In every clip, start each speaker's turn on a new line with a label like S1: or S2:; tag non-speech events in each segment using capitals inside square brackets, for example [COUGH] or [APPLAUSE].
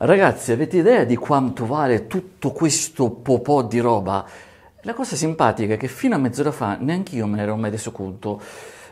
S1: Ragazzi, avete idea di quanto vale tutto questo popò di roba? La cosa simpatica è che fino a mezz'ora fa neanche io me ne ero mai reso conto.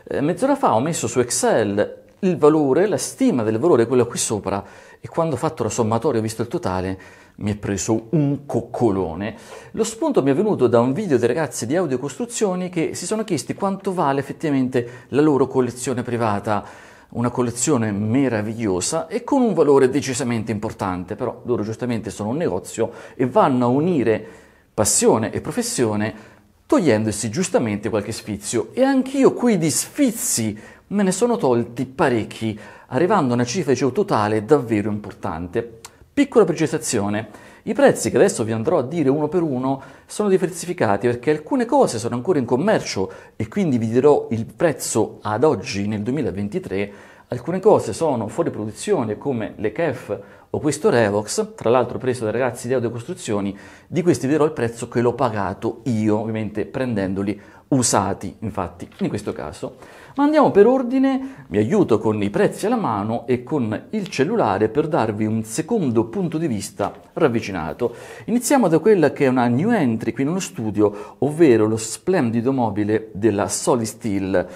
S1: Eh, mezz'ora fa ho messo su Excel il valore, la stima del valore, quello qui sopra, e quando ho fatto la sommatoria ho visto il totale, mi è preso un coccolone. Lo spunto mi è venuto da un video dei ragazzi di Audio Costruzioni che si sono chiesti quanto vale effettivamente la loro collezione privata una collezione meravigliosa e con un valore decisamente importante, però loro giustamente sono un negozio e vanno a unire passione e professione togliendosi giustamente qualche sfizio e anch'io qui di sfizi me ne sono tolti parecchi, arrivando a una cifra di giro totale davvero importante. Piccola precisazione, i prezzi che adesso vi andrò a dire uno per uno sono diversificati perché alcune cose sono ancora in commercio e quindi vi dirò il prezzo ad oggi nel 2023, alcune cose sono fuori produzione come le CAF o questo Revox, tra l'altro preso dai ragazzi di Audio Costruzioni, di questi vi dirò il prezzo che l'ho pagato io, ovviamente prendendoli usati infatti in questo caso. Ma andiamo per ordine, mi aiuto con i prezzi alla mano e con il cellulare per darvi un secondo punto di vista ravvicinato. Iniziamo da quella che è una new entry qui nello studio, ovvero lo splendido mobile della Soli Steel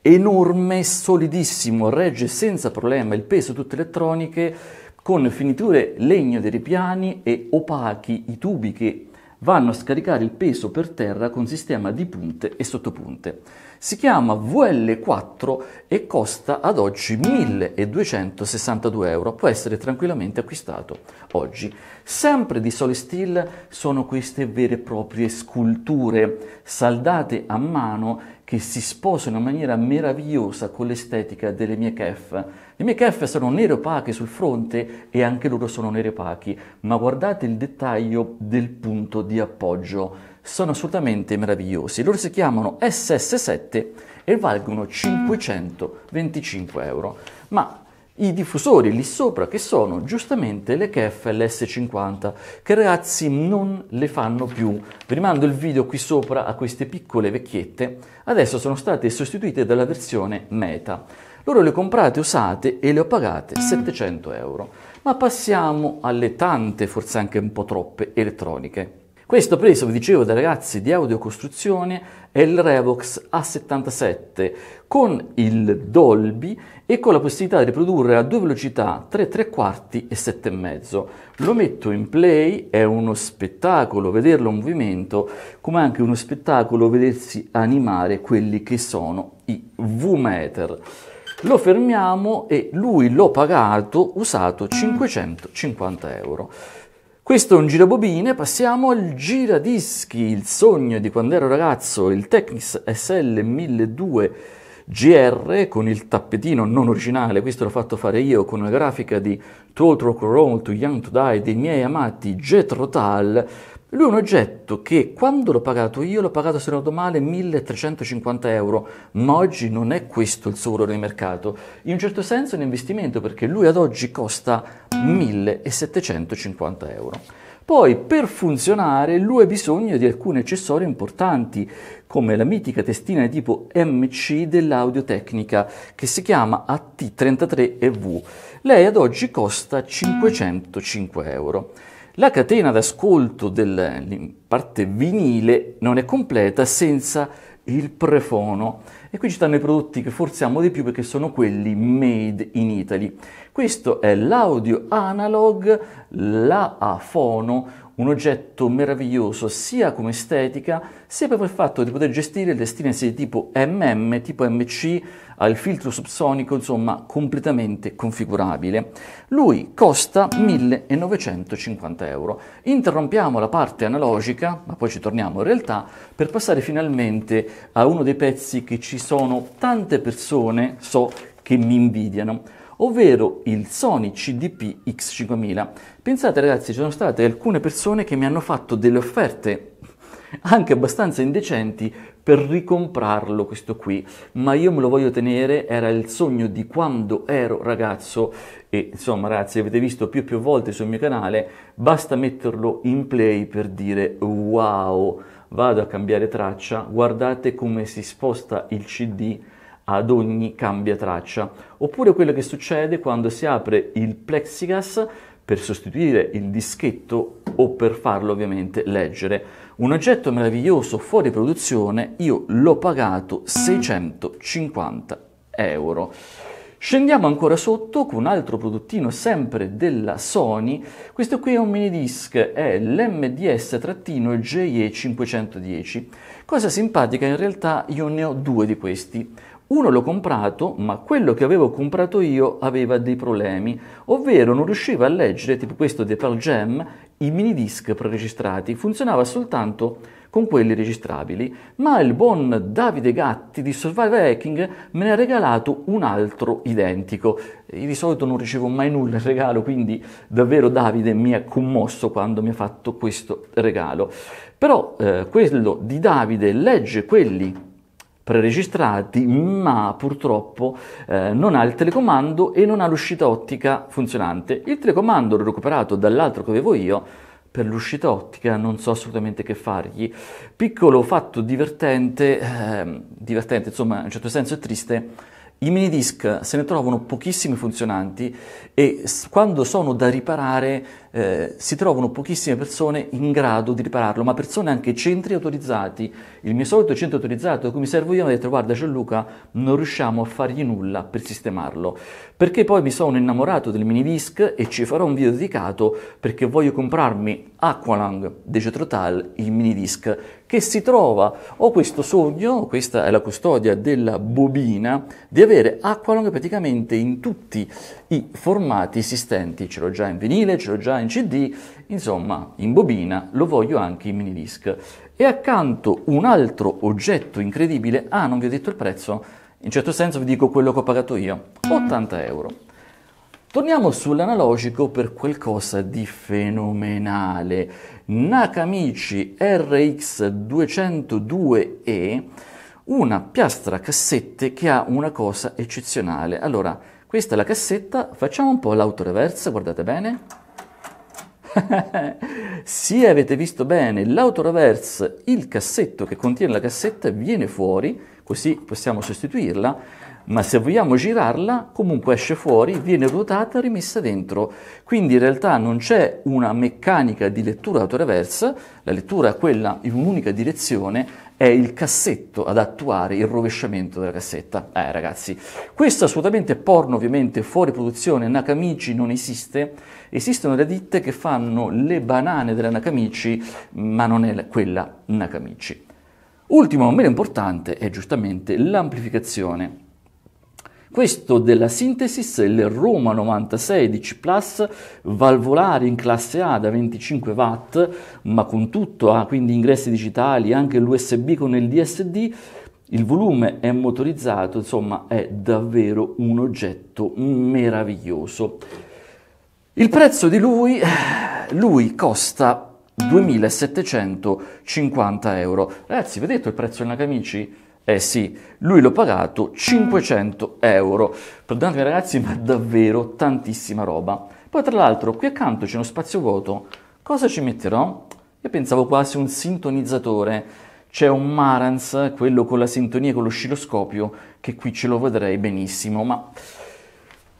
S1: enorme, solidissimo, regge senza problema il peso tutte elettroniche, con finiture legno dei ripiani e opachi i tubi che vanno a scaricare il peso per terra con sistema di punte e sottopunte. Si chiama VL4 e costa ad oggi 1262 euro, può essere tranquillamente acquistato oggi. Sempre di Sole Steel sono queste vere e proprie sculture saldate a mano che si sposano in maniera meravigliosa con l'estetica delle mie kef. Le mie kef sono nere opache sul fronte e anche loro sono nere opachi, ma guardate il dettaglio del punto di appoggio. Sono assolutamente meravigliosi. Loro si chiamano SS7 e valgono 525 euro. Ma i diffusori lì sopra che sono giustamente le KEF LS50 che ragazzi non le fanno più. Vi rimando il video qui sopra a queste piccole vecchiette, adesso sono state sostituite dalla versione Meta. Loro le comprate usate e le ho pagate 700 euro. Ma passiamo alle tante, forse anche un po' troppe, elettroniche. Questo preso, vi dicevo, dai ragazzi di audiocostruzione è il Revox A77 con il Dolby e con la possibilità di riprodurre a due velocità 3, 3 quarti e 7 e mezzo. Lo metto in play, è uno spettacolo vederlo in movimento, come anche uno spettacolo vedersi animare quelli che sono i V-meter. Lo fermiamo e lui l'ho pagato usato 550 euro. Questo è un giro bobine, passiamo al giradischi, il sogno di quando ero ragazzo, il Technics SL 1002 GR con il tappetino non originale, questo l'ho fatto fare io con una grafica di To Old Rock Roll, To Young To Die dei miei amati Jet Rotal, lui è un oggetto che quando l'ho pagato io l'ho pagato se non vado male 1350 euro, ma oggi non è questo il suo valore di mercato. In un certo senso è un investimento perché lui ad oggi costa 1750 euro. Poi per funzionare lui ha bisogno di alcuni accessori importanti come la mitica testina di tipo MC dell'Audio Tecnica che si chiama AT33EV. Lei ad oggi costa 505 euro. La catena d'ascolto della parte vinile non è completa senza il prefono e qui ci stanno i prodotti che forse amo di più perché sono quelli made in Italy. Questo è l'audio analog, la Afono, un oggetto meraviglioso sia come estetica sia per il fatto di poter gestire le stinenze di tipo MM, tipo MC, al filtro subsonico, insomma completamente configurabile. Lui costa 1950 euro. Interrompiamo la parte analogica, ma poi ci torniamo in realtà, per passare finalmente a uno dei pezzi che ci ci sono tante persone, so, che mi invidiano, ovvero il Sony CDP X5000. Pensate ragazzi, ci sono state alcune persone che mi hanno fatto delle offerte anche abbastanza indecenti per ricomprarlo questo qui, ma io me lo voglio tenere, era il sogno di quando ero ragazzo e insomma ragazzi avete visto più e più volte sul mio canale, basta metterlo in play per dire wow vado a cambiare traccia, guardate come si sposta il CD ad ogni cambia traccia, oppure quello che succede quando si apre il plexigas per sostituire il dischetto o per farlo ovviamente leggere. Un oggetto meraviglioso fuori produzione, io l'ho pagato 650 euro. Scendiamo ancora sotto con un altro prodottino sempre della Sony, questo qui è un mini disc, è l'MDS-JE510. Cosa simpatica, in realtà io ne ho due di questi. Uno l'ho comprato, ma quello che avevo comprato io aveva dei problemi, ovvero non riusciva a leggere, tipo questo di Pearl Jam, i mini disc preregistrati, funzionava soltanto con quelli registrabili, ma il buon Davide Gatti di Survivor Hacking me ne ha regalato un altro identico. Io di solito non ricevo mai nulla in regalo, quindi davvero Davide mi ha commosso quando mi ha fatto questo regalo. Però eh, quello di Davide legge quelli preregistrati, ma purtroppo eh, non ha il telecomando e non ha l'uscita ottica funzionante. Il telecomando l'ho recuperato dall'altro che avevo io, per l'uscita ottica non so assolutamente che fargli. Piccolo fatto divertente, eh, divertente insomma in un certo senso è triste, i mini disc se ne trovano pochissimi funzionanti e quando sono da riparare eh, si trovano pochissime persone in grado di ripararlo, ma persone anche centri autorizzati. Il mio solito centro autorizzato a cui mi servo io mi ha detto guarda Gianluca non riusciamo a fargli nulla per sistemarlo, perché poi mi sono innamorato del minivisc e ci farò un video dedicato perché voglio comprarmi Aqualang Decetrotal, il minivisc, che si trova, ho questo sogno, questa è la custodia della bobina, di avere Aqualung praticamente in tutti i formati esistenti, ce l'ho già in vinile, ce l'ho già in CD, insomma, in bobina, lo voglio anche in mini disc. E accanto un altro oggetto incredibile, ah, non vi ho detto il prezzo, in certo senso vi dico quello che ho pagato io, 80 euro. Torniamo sull'analogico per qualcosa di fenomenale. Nakamichi RX202E, una piastra cassette che ha una cosa eccezionale. Allora, questa è la cassetta, facciamo un po' l'autoreversa, guardate bene. [LAUGHS] sì, avete visto bene, l'autoreverse, il cassetto che contiene la cassetta viene fuori, così possiamo sostituirla ma se vogliamo girarla comunque esce fuori, viene ruotata e rimessa dentro. Quindi in realtà non c'è una meccanica di lettura autoreversa, la lettura è quella in un'unica direzione, è il cassetto ad attuare il rovesciamento della cassetta. Eh ragazzi, questo assolutamente porno ovviamente fuori produzione, Nakamichi non esiste, esistono le ditte che fanno le banane della Nakamichi, ma non è quella Nakamichi. Ultimo, ma meno importante, è giustamente l'amplificazione. Questo della Synthesis il Roma 96 Plus valvolare in classe A da 25 watt, ma con tutto, ha ah, quindi ingressi digitali, anche l'USB con il DSD, il volume è motorizzato, insomma è davvero un oggetto meraviglioso. Il prezzo di lui, lui costa 2750 euro. Ragazzi, vedete il prezzo della camici? Eh sì, lui l'ho pagato 500 euro. Perdonatemi ragazzi, ma davvero tantissima roba. Poi tra l'altro qui accanto c'è uno spazio vuoto. Cosa ci metterò? Io pensavo quasi un sintonizzatore. C'è un Marans, quello con la sintonia e con l'oscilloscopio, che qui ce lo vedrei benissimo, ma...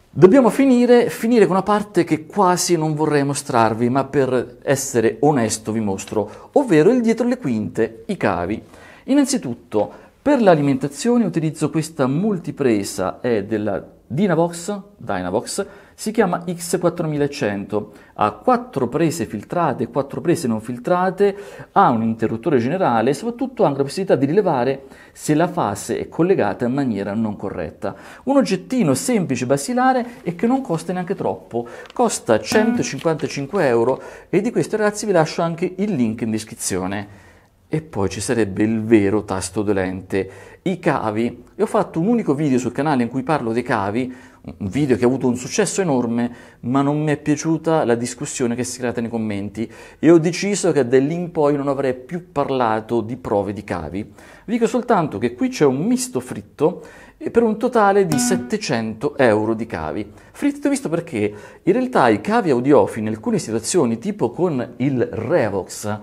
S1: Dobbiamo finire, finire, con una parte che quasi non vorrei mostrarvi, ma per essere onesto vi mostro, ovvero il dietro le quinte, i cavi. Innanzitutto per l'alimentazione utilizzo questa multipresa, è della Dynavox, Dynavox si chiama X4100, ha 4 prese filtrate e 4 prese non filtrate, ha un interruttore generale e soprattutto ha la possibilità di rilevare se la fase è collegata in maniera non corretta. Un oggettino semplice basilare e che non costa neanche troppo, costa 155 mm. euro e di questo ragazzi vi lascio anche il link in descrizione e poi ci sarebbe il vero tasto dolente, i cavi. E ho fatto un unico video sul canale in cui parlo dei cavi, un video che ha avuto un successo enorme, ma non mi è piaciuta la discussione che si è creata nei commenti e ho deciso che da lì in poi non avrei più parlato di prove di cavi. Vi dico soltanto che qui c'è un misto fritto per un totale di 700 euro di cavi. Fritto visto perché in realtà i cavi audiofi in alcune situazioni, tipo con il Revox,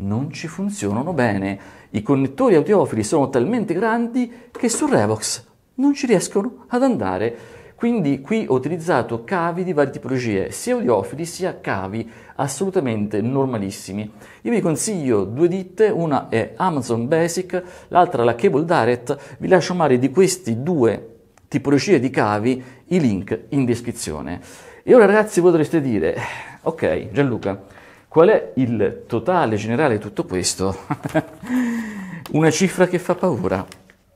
S1: non ci funzionano bene. I connettori audiofili sono talmente grandi che su Revox non ci riescono ad andare. Quindi qui ho utilizzato cavi di varie tipologie, sia audiofili sia cavi assolutamente normalissimi. Io vi consiglio due ditte, una è Amazon Basic, l'altra la Cable Direct, vi lascio magari di questi due tipologie di cavi i link in descrizione. E ora ragazzi potreste dire, eh, ok Gianluca, Qual è il totale generale di tutto questo? [LAUGHS] Una cifra che fa paura.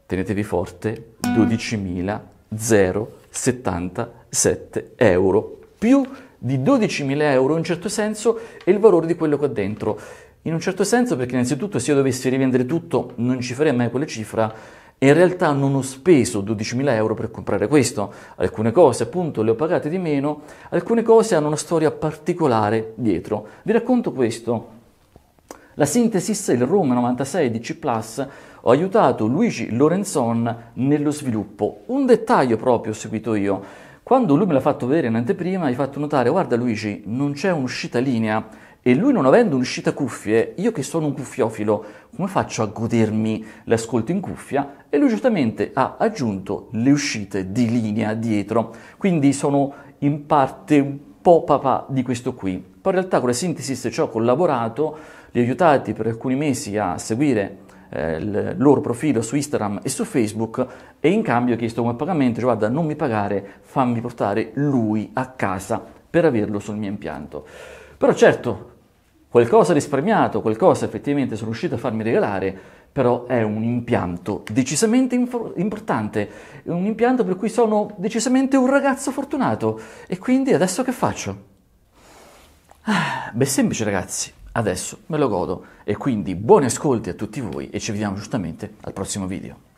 S1: Tenetevi forte, 12.077 euro, più di 12.000 euro in un certo senso è il valore di quello che ho dentro. In un certo senso perché innanzitutto se io dovessi rivendere tutto non ci farei mai quella cifra, e in realtà non ho speso 12.000 euro per comprare questo. Alcune cose appunto le ho pagate di meno, alcune cose hanno una storia particolare dietro. Vi racconto questo. La sintesi il Roma 96 di C ⁇ ho aiutato Luigi Lorenzon nello sviluppo. Un dettaglio proprio ho seguito io. Quando lui me l'ha fatto vedere in anteprima, gli ho fatto notare, guarda Luigi, non c'è un'uscita linea e lui non avendo un'uscita cuffie, io che sono un cuffiofilo, come faccio a godermi l'ascolto in cuffia? E lui giustamente ha aggiunto le uscite di linea dietro, quindi sono in parte un po' papà di questo qui. Poi in realtà con la Synthesis ci ho collaborato, li ho aiutati per alcuni mesi a seguire eh, il loro profilo su Instagram e su Facebook e in cambio ho chiesto come pagamento, cioè, guarda non mi pagare, fammi portare lui a casa per averlo sul mio impianto. Però certo, Qualcosa risparmiato, qualcosa effettivamente sono riuscito a farmi regalare, però è un impianto decisamente inf- importante, un impianto per cui sono decisamente un ragazzo fortunato. E quindi adesso che faccio? Ah, beh, semplice ragazzi, adesso me lo godo e quindi buoni ascolti a tutti voi e ci vediamo giustamente al prossimo video.